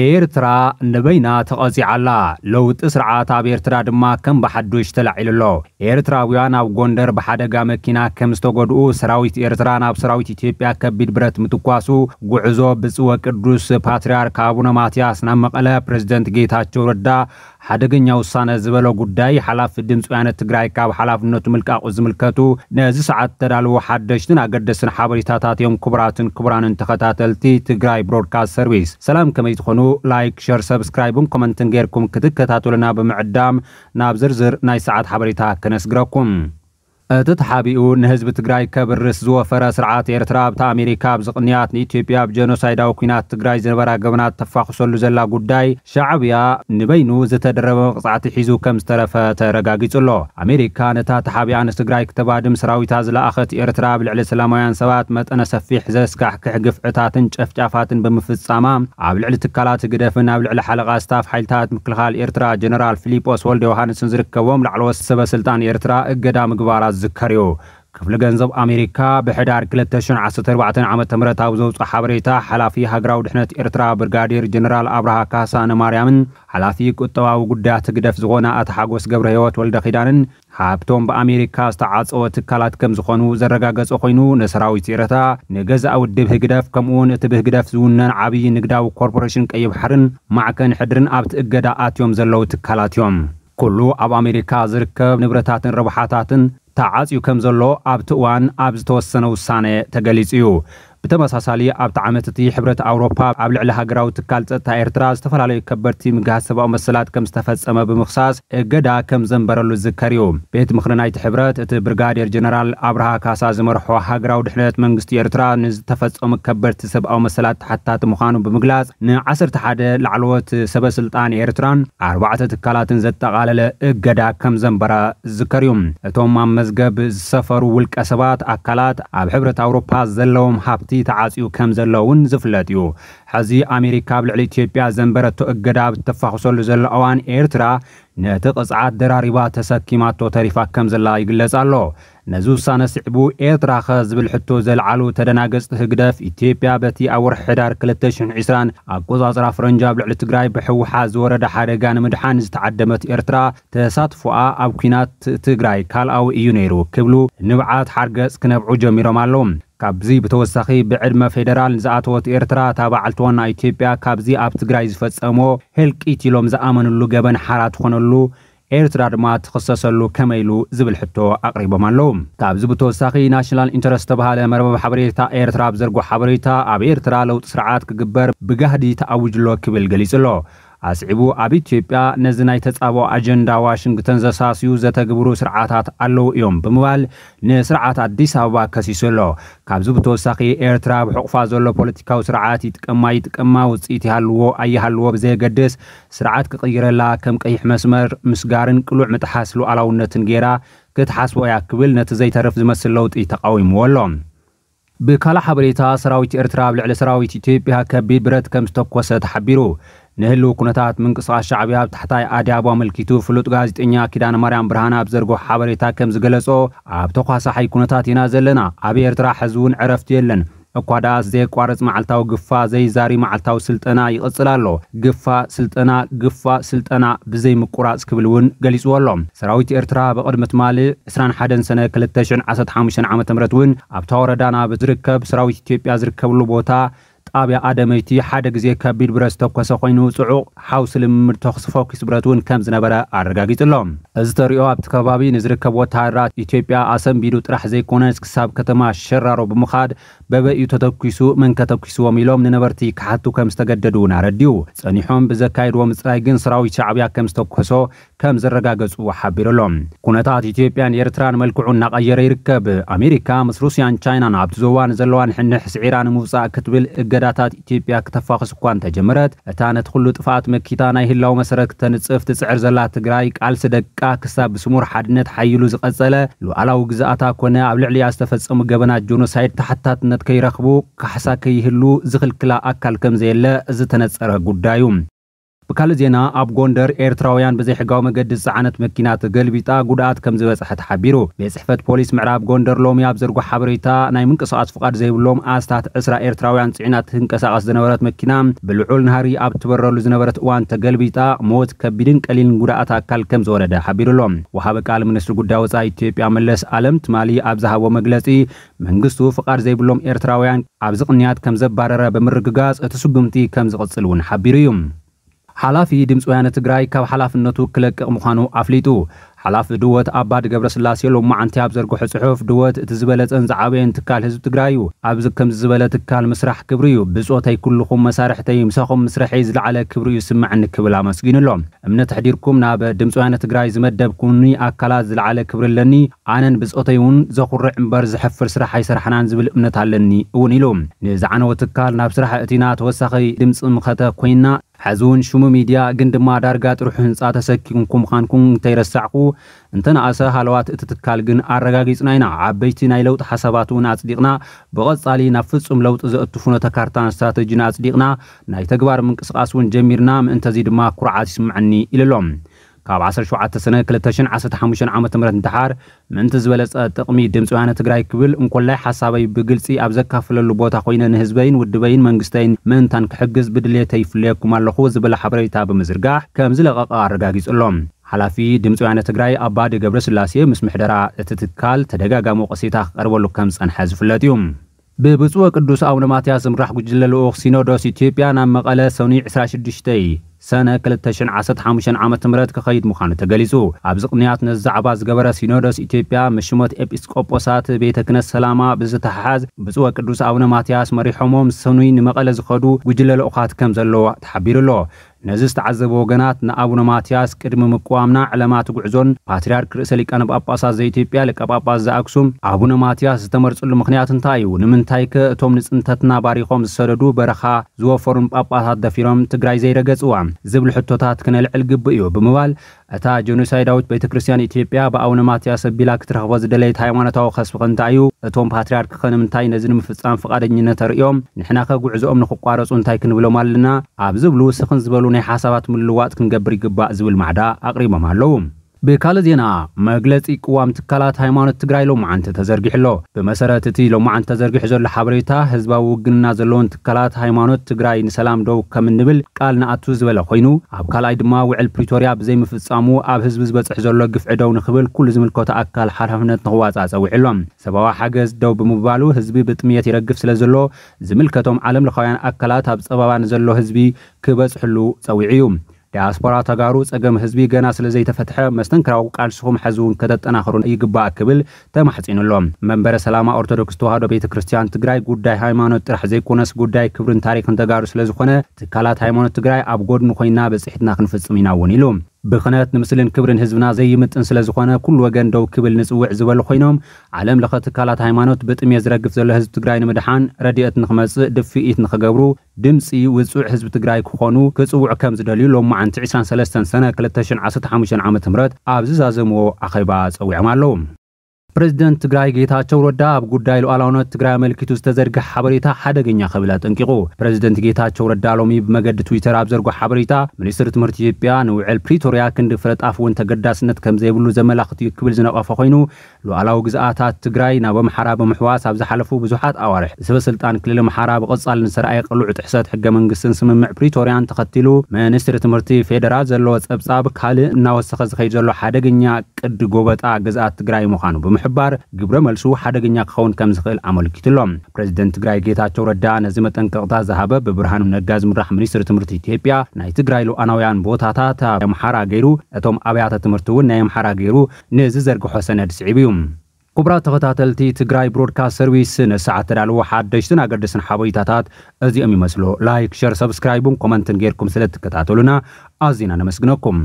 ኤርትራ ንበይና ተቐፂዓላ ለውጢ ስርዓት ኣብ ኤርትራ ድማ ከም ብሓዱሽ ተላዒሉ ኣሎ ኤርትራውያን ኣብ ጎንደር ብሓደጋ መኪና ከም ዝተጎድኡ ሰራዊት ኤርትራ ናብ ሰራዊት ኢትዮጵያ ከቢድ ብረት ምትኳሱ ጉዕዞ ብፅወ ቅዱስ ፓትርያርክ አቡነ ማትያስ ናብ መቐለ ፕሬዚደንት ጌታቸው ረዳ ሓደገኛ ውሳነ ዝበሎ ጉዳይ ሓላፊ ድምፂ ወያነ ትግራይ ካብ ሓላፍነቱ ምልቃቁ ዝምልከቱ ነዚ ሰዓት ተዳልዎ ሓደሽትን ኣገደስን ሓበሬታታት እዮም ክቡራትን ክቡራንን ተኸታተልቲ ትግራይ ብሮድካስት ሰርቪስ ሰላም ከመይ ትኾኑ ላይክ ሸር ሰብስክራይብን ኮመንትን ጌርኩም ክትከታተሉና ብምዕዳም ናብ ዝርዝር ናይ ሰዓት ሓበሬታ ክነስግረኩም أتت حبيو نهزب تجري كبرس زو فرس رعات إرتراب تا أمريكا بزقنيات نيتيوبيا بجنوسايد أو كينات تجري زنبرة جبنات تفاخ سول زلا قداي شعبيا نبينو زت الدرب قطعة حيزو كم استرفة ترجاجيت الله أمريكا نتات حبي عن تجري كتباد مسراوي تازل أخت إرتراب لعلي سلام ويان سوات مت أنا سفي حزس كح كحقف عتاتن شف جافاتن بمفز عبل علي تكالات قدفن عبل علي حلقة استاف حيلتات مكلخال إرترا جنرال فيليبوس والدي وهانس نزرك لعلوس سبا سلطان إرترا قدام قبارة ዝዝከር እዩ ክፍሊ ገንዘብ ኣሜሪካ ብሕዳር 214 ዓ ም ኣብ ዘውፅኦ ሓበሬታ ሓላፊ ሃገራዊ ድሕነት ኤርትራ ብርጋዴር ጀነራል ኣብርሃ ካሳ ነማርያምን ሓላፊ ቁጠባዊ ጉዳያት ግደፍ ዝኾነ ኣቶ ሓጎስ ገብረ ህይወት ወልደ ኺዳንን ሃብቶም ብኣሜሪካ ዝተዓፀወ ትካላት ከም ዝኾኑ ዘረጋገፀ ኮይኑ ንሰራዊት ኤረታ ንገዛእ ውድብ ህግደፍ ከምኡውን እቲ ብህግደፍ ዝውነን ዓብዪ ንግዳዊ ኮርፖሬሽን ቀይብ ሓርን ማዕከን ሕድርን ኣብቲ እገዳ ኣትዮም ዘለዉ ትካላት እዮም ኩሉ ኣብ ኣሜሪካ ዝርከብ ንብረታትን ረብሓታትን ተዓፅዩ ከም ዘሎ ኣብቲ እዋን ኣብ ዝተወሰነ ውሳነ ተገሊጹ እዩ ብተመሳሳሊ ኣብቲ ዓመት እቲ ሕብረት ኣውሮፓ ኣብ ልዕሊ ሃገራዊ ትካል ፀጥታ ኤርትራ ዝተፈላለዩ ከበድቲ ምግሃዝ ሰብኣዊ መሰላት ከም ዝተፈፀመ ብምኽሳስ እገዳ ከም ዘንበረሉ ዝዝከር እዩ ቤት ምኽሪ ናይቲ ሕብረት እቲ ብርጋዴር ጀነራል ኣብርሃ ካሳ ዝመርሖ ሃገራዊ ድሕነት መንግስቲ ኤርትራ ንዝተፈፀሙ ከበድቲ ሰብኣዊ መሰላት ተሓታቲ ምዃኑ ብምግላጽ ን11 ላዕለዎት ሰበስልጣን ኤርትራን ኣርባዕተ ትካላትን ዘጠቓለለ እገዳ ከም ዘንበራ ዝዝከር እዩ እቶም ኣብ መዝገብ ዝሰፈሩ ውልቀ ሰባት ኣካላት ኣብ ሕብረት ኣውሮፓ ዘለዎም ሃብቲ ተዓፂኡ ከም ዘሎ እውን ዝፍለጥ እዩ ሕዚ ኣሜሪካ ኣብ ልዕሊ ኢትዮጵያ ዘንበረቶ እገዳ ብተፋኽሰሉ ዘሎ እዋን ኤርትራ ነቲ ቅፅዓት ደራሪባ ተሰኪማቶ ተሪፋ ከም ዘላ ይግለጽ ኣሎ ነዚ ውሳነ ስዕቡ ኤርትራ ኸ ዝብል ሕቶ ዘለዓሉ ተደናገፅቲ ህግደፍ ኢትዮጵያ በቲ ኣብ ወርሒ ሕዳር 2020 ኣቆጻጽራ ፈረንጂ ኣብ ልዕሊ ትግራይ ብሕወሓት ዝወረደ ሓደጋ ንምድሓን ዝተዓደመት ኤርትራ ተሳትፎኣ ኣብ ኩናት ትግራይ ካልኣዊ እዩ ነይሩ ክብሉ ንብዓት ሓርገጽ ክነብዑ ጀሚሮም ኣለዉ ካብዚ ብተወሳኺ ብዕድመ ፌደራል ንዝኣተወት ኤርትራ እታ በዓልቲ ዋና ኢትዮጵያ ካብዚ ኣብ ትግራይ ዝፈጸሞ ህልቂት ኢሎም ዝኣመንሉ ገበን ሓራ ትኾነሉ ኤርትራ ድማ ትኽሰሰሉ ከመይ ኢሉ ዝብል ሕቶ ኣቕሪቦም ኣለዉ ካብዚ ብተወሳኺ ናሽናል ኢንተረስት ዝተባሃለ መርበብ ሓበሬታ ኤርትራ ብዘርጎ ሓበሬታ ኣብ ኤርትራ ለውጢ ስርዓት ክግበር ብጋህዲ ተኣውጅሎ ክብል ገሊጹ ኣሎ ኣስዒቡ ኣብ ኢትዮጵያ ነዚ ናይ ተጻብኦ ኣጀንዳ ዋሽንግተን ዘሳስዩ ዘተግብሩ ስርዓታት ኣለዉ እዮም ብምባል ንስርዓት ኣዲስ ኣበባ ከሲሱ ኣሎ ካብዚ ብተወሳኺ ኤርትራ ብሕቑፋ ዘሎ ፖለቲካዊ ስርዓት ይጥቀማ ይጥቀማ ውፅኢት ይሃልዎ ኣይሃልዎ ብዘየገድስ ስርዓት ክቕይረላ ከም ቀይሕ መስመር ምስጋርን ቅሉዕ ምጥሓስ ሉኣላውነትን ገይራ ክትሓስቦ እያ ክብል ነቲ ዘይተርፍ ዝመስል ለውጢ ተቃዊምዎ ኣሎ ብካልእ ሓበሬታ ሰራዊት ኤርትራ ኣብ ልዕሊ ሰራዊት ኢትዮጵያ ከቢድ ብረት ከም ዝተኮሰ ተሓቢሩ ንህልው ኩነታት ምንቅስቓስ ሻዕብያ ኣብ ታሕታይ ኣድያቦ ኣመልኪቱ ፍሉጥ ጋዜጠኛ ኪዳነ ማርያም ብርሃን ኣብ ዘርጎ ሓበሬታ ከም ዝገለጾ ኣብ ተኳሳሓይ ኩነታት ኢና ዘለና ኣብ ኤርትራ ሕዚ እውን ዕረፍቲ የለን እኳ ዳኣስ ዘየቋረፅ መዓልታዊ ግፋ ዘይዛሪ መዓልታዊ ስልጠና ይቕፅል ኣሎ ግፋ ስልጠና ግፋ ስልጠና ብዘይምቁራፅ ክብል እውን ገሊፅዎ ኣሎ ሰራዊት ኤርትራ ብቕድሚ ትማል 21 ሰነ 215 ዓ ም እውን ኣብታ ወረዳ ናብ ዝርከብ ሰራዊት ኢትዮጵያ ዝርከብሉ ቦታ ጣብያ ኣደመይቲ ሓደ ግዜ ከቢድ ብረት ዝተኮሰ ኮይኑ ፅዑቕ ሓውሲ ልምምድ ተኽሲ ፎኪስ ብረት እውን ከም ዝነበረ ኣረጋጊጹ ኣሎ እዚ ተሪኦ ኣብቲ ከባቢ ንዝርከብ ወታሃራት ኢትዮጵያ ኣሰንቢዱ ጥራሕ ዘይኮነስ ክሳብ ከተማ ሸራሮ ብምኻድ በበእዩ ተተኪሱ መን ከተኪስዎም ኢሎም ንነበርቲ ክሓቱ ከም ዝተገደዱ እውን ኣረድዩ ፀኒሖም ብዘካየድዎ ምፅራይ ግን ሰራዊት ሻዕብያ ከም ዝተኮሶ ከም ዘረጋገፁ ሓቢሩ ኣሎ ኩነታት ኢትዮጵያን ኤርትራን መልክዑ እናቐየረ ይርከብ ኣሜሪካ ምስ ሩስያን ቻይናን ኣብቲ ዞባ ንዘለዋ ንሕንሕ ስዒራ ንምውፃእ ክትብል እገ ገዳታት ኢትዮጵያ ክተፋኽስ እኳ እንተጀመረት እታ ነቲ ኩሉ ጥፋኣት መኪታ ናይ ህላው መሰረት ክተንፅፍ ትፅዕር ዘላ ትግራይ ቃልሲ ደቃ ክሳብ ብስሙር ሓድነት ሓይሉ ዝቐጸለ ሉዓላዊ ግዛኣታ ኮነ ኣብ ልዕሊያ ዝተፈጸሙ ገበናት ጆኖሳይድ ተሓታትነት ከይረኽቡ ካሕሳ ከይህሉ ዝኽልክላ ኣካል ከም ዘየለ ዝተነጸረ ጉዳዩ ብካልእ ዜና ኣብ ጎንደር ኤርትራውያን ብዘይሕጋዊ መገዲ ዝፀዓነት መኪና ተገልቢጣ ጉድኣት ከም ዝበፅሐ ተሓቢሩ ቤት ፅሕፈት ፖሊስ ምዕራብ ጎንደር ሎሚ ኣብ ዘርጎ ሓበሬታ ናይ ምንቅስቓስ ፍቓድ ዘይብሎም ኣስታት ዕስራ ኤርትራውያን ፅዒና ትንቀሳቐስ ዝነበረት መኪና ብልዑል ናሃሪ ኣብ ትበረሉ ዝነበረት እዋን ተገልቢጣ ሞት ከቢድን ቀሊልን ጉዳኣት ኣካል ከም ዝወረደ ሓቢሩ ኣሎ ወሃበ ቃል ሚኒስትሪ ጉዳይ ወፃኢ ኢትዮጵያ መለስ ኣለም ትማሊ ኣብ ዝሃቦ መግለፂ መንግስቱ ፍቓድ ዘይብሎም ኤርትራውያን ኣብዚ ቕንያት ከም ዘባረረ ብምርግጋጽ እቲ ስጉምቲ ከም ዝቕጽል እውን ሓቢሩ እዩ ሓላፊ ድምፂ ወያነ ትግራይ ካብ ሓላፍነቱ ክለቅቕ ምዃኑ ኣፍሊጡ حلاف دوت آباد قبرس لاسیلو معنتی آبزر گو حسحوف دوت تزبلت انز عابین تکال هزب تگرایو آبز کم تزبلت تکال مسرح کبریو بزوت های کل خون مسرح تیم ساخم مسرح ایز لعل کبریو سمع نک ولع مسکین لام من تحدیر کم ناب دم سوانه تگرای زمد دب کنی آکلاز لعل کبری لنی آنن بزوت هایون زخور رعمبار زحفر سرح های سرح نان زبل من تعل لنی اونی لام نز عنو تکال ناب سرح اتینات و سخی دم سوم خدا کوینا حزون شوم میڈیا گند ما درگات روح انسات سکی کم እንተነኣሰ ሃለዋት እቲ ትካል ግን ኣረጋጊፅና ኢና ዓበይቲ ናይ ለውጢ ሓሳባት እውን ኣፅዲቕና ብቐጻሊ ናብ ፍጹም ለውጢ ዘእቱ ፍኖተ ካርታን ስትራተጂን ኣፅዲቕና ናይ ተግባር ምንቅስቓስ እውን ጀሚርና ምእንተዚ ድማ ኩርዓት ይስምዐኒ ኢሉ ኣሎም ካብ 17 ሰነ 215 ዓ ም እንድሓር ምእንቲ ዝበለፀ ጥቕሚ ድምፂ ወያነ ትግራይ ክብል እንኮላይ ሓሳበይ ብግልፂ ኣብ ዘካፍለሉ ቦታ ኮይነ ንህዝበይን ውድበይን መንግስተይን ምእንታን ክሕግዝ ብድሌተ ይፍለየኩም ኣለኹ ዝበለ ሓበሬታ ብምዝርጋሕ ከም ዝለቐቐ ኣረጋጊጹሎም ሓላፊ ድምፂ ወያነ ትግራይ ኣባዲ ገብረ ስላሴ ምስ ምሕደራ እቲ ትካል ተደጋጋሚ ቆሲታ ክቐርበሉ ከም ዝጸንሐ ዝፍለጥ እዩ ብብፁዕ ቅዱስ ኣቡነ ማትያስ ዝምራሕ ጉጅለ ልኡኽ ሲኖዶስ ኢትዮጵያ ናብ መቐለ ሰኒ 26 ሰነ 2015 ዓ ም ክኸይድ ምዃኑ ተገሊጹ ኣብዚ ቅንያት ነዚ ዛዕባ ዝገበረ ሲኖዶስ ኢትዮጵያ ምሽሞት ኤጲስቆጶሳት ቤተ ክነት ሰላማ ብዝተሓሓዝ ብፅወ ቅዱስ ኣቡነ ማትያስ መሪሖሞም ሰኑይ ንመቐለ ዝኸዱ ጉጅለ ልኡኻት ከም ዘለዎ ተሓቢሩ ኣሎ ነዚ ዝተዓዘበ ወገናት ንኣቡነ ማትያስ ቅድሚ ምቋምና ዕለማት ጉዕዞን ፓትርያርክ ርእሰ ሊቃነ ጳጳሳት ዘኢትዮጵያ ሊቀ ጳጳስ ዘኣክሱም ኣቡነ ማትያስ ዝተመርፅሉ ምክንያት እንታይ እዩ ንምንታይ ከ እቶም ንፅንተትና ባሪኾም ዝሰደዱ በረኻ ዝወፈሩን ጳጳሳት ደፊሮም ትግራይ ዘይረገፅዋ ዝብል ሕቶታት ክነልዕል ግቡእ እዩ ብምባል اتا جنوسایداوت بیت ክርስቲያን ኢትዮጵያ በአውነ ማቲያስ ቢላክ ትረኽቦ ዝደለየ ሃይማኖታዊ ከስቢ ክንታይ እዩ እቶም ፓትርያርክ ኸ ንምንታይ ነዚ ንምፍጻም ፍቓደኝነት ተርእዮም ንሕና ኸ ጉዕዞኦም ንኽቋረጹ እንታይ ክንብሎም ኣለና ኣብ ዝብሉ ስኽን ዝበሉ ናይ ሓሳባት ምልውዋጥ ክንገብር ይግባእ ዝብል ማዕዳ ኣቕሪቦም ኣለዉ بكالة دينا مجلس إقوام تكالات هايمان التجاري لو معن تزرقي حلو بمسألة تي لو معن تزرقي حجر الحبريتا حزب وجننا زلون تكالات هايمان التجاري نسلام دو كم النبل قالنا أتوز ولا خينو أب كلا إدماء وعل بريتوريا بزي مفتصامو أب حزب حزب حجر لو قف عدو نخبل كل زمل كوتا أكل حرفنا نهواز أسوي علم سبوا حجز دو بمبالو حزب بتمية يرقف سلزلو زمل كتوم عالم لخيان أكلات أب سبوا نزلو حزبي كبس حلو سوي عيوم ዲያስፖራ ተጋሩ ጸገም ህዝቢ ገና ስለዘይተፈትሐ ዘይተፈትሐ ቃል ስኹም ሕዚ እውን ከተጠናኽሩን ይግባእ ክብል ተማሕጺኑሎም መንበረ ሰላማ ኦርቶዶክስ ተዋህዶ ቤተ ክርስቲያን ትግራይ ጉዳይ ሃይማኖት ጥራሕ ዘይኮነስ ጉዳይ ክብርን ታሪክን ተጋሩ ስለ ዝኾነ ትካላት ሃይማኖት ትግራይ ኣብ ጎድኒ ኮይና በፅሒትና ክንፍጽም ኢና እውን ኢሉ ብኽነት ንምስልን ክብርን ህዝብና ዘይምጥን ስለ ዝኾነ ኩሉ ወገን ደው ክብል ንፅውዕ ዝበሉ ኮይኖም ዓለም ለኸ ትካላት ሃይማኖት ብጥሜት ዝረግፍ ዘሎ ህዝቢ ትግራይ ንምድሓን ረድኤት ንኽመፅእ ድፍኢት ንኽገብሩ ድምፂ ውፁዕ ህዝቢ ትግራይ ክኾኑ ክፅውዑ ከም ዝደልዩ ሎማዓንቲ 23 ሰነ 2015 ዓ ም ኣብ ዝዛዘምዎ ኣኼባ ፀዊዖም ኣለዉ ፕሬዚደንት ትግራይ ጌታቸው ረዳ ኣብ ጉዳይ ሉዓላውነት ትግራይ ኣመልኪቱ ዝተዘርግሕ ሓበሬታ ሓደገኛ ክብል ኣጠንቂቑ ፕሬዚደንት ጌታቸው ረዳ ሎሚ ብመገዲ ትዊተር ኣብ ዘርጎ ሓበሬታ ሚኒስትሪ ትምህርቲ ኢትዮጵያ ንውዕል ፕሪቶርያ ክንዲ ፍለጣፍ እውን ተገዳስነት ከም ዘይብሉ ዘመላኽት እዩ ክብል ዝነቐፈ ኮይኑ ሉዓላዊ ግዝኣታት ትግራይ ናብ ኣምሓራ ብምሕዋስ ኣብ ዝሓለፉ ብዙሓት ኣዋርሕ ሰበስልጣን ክልል ኣምሓራ ብቕጻል ንዝረኣየ ቅሉዕ ጥሕሰት ሕገ መንግስትን ስምምዕ ፕሪቶርያን ተኸቲሉ ሚኒስትሪ ትምህርቲ ፌደራል ዘለዎ ጸብጻብ ካልእ እናወሰኸ ዝኸይድ ዘሎ ሓደገኛ ቅዲ ጎበጣ ግዝኣት ትግራይ ምዃኑ ብምሕባር ግብረ መልሱ ሓደገኛ ክኸውን ከም ዝኽእል ኣመልኪትሎም ፕረዚደንት ትግራይ ጌታቸው ረዳ ነዚ መጠንቀቕታ ዝሃበ ብብርሃኑ ነጋ ዝምራሕ ሚኒስትሪ ትምህርቲ ኢትዮጵያ ናይ ትግራይ ልኡናውያን ቦታታት ኣብ ኣምሓራ ገይሩ እቶም ኣብያተ ትምህርቲ እውን ናይ ኣምሓራ ገይሩ ንዝዘርግሖ ሰነድ ስዒብ እዩ ክቡራ ተኸታተልቲ ትግራይ ብሮድካስት ሰርቪስ ንሰዓት ተዳልዎ ሓደሽትን ኣገደስን ሓበሬታታት እዚኦም ይመስሉ ላይክ ሸር ሰብስክራይብን ኮመንትን ጌርኩም ስለ ትከታተሉና ኣዝና ነመስግነኩም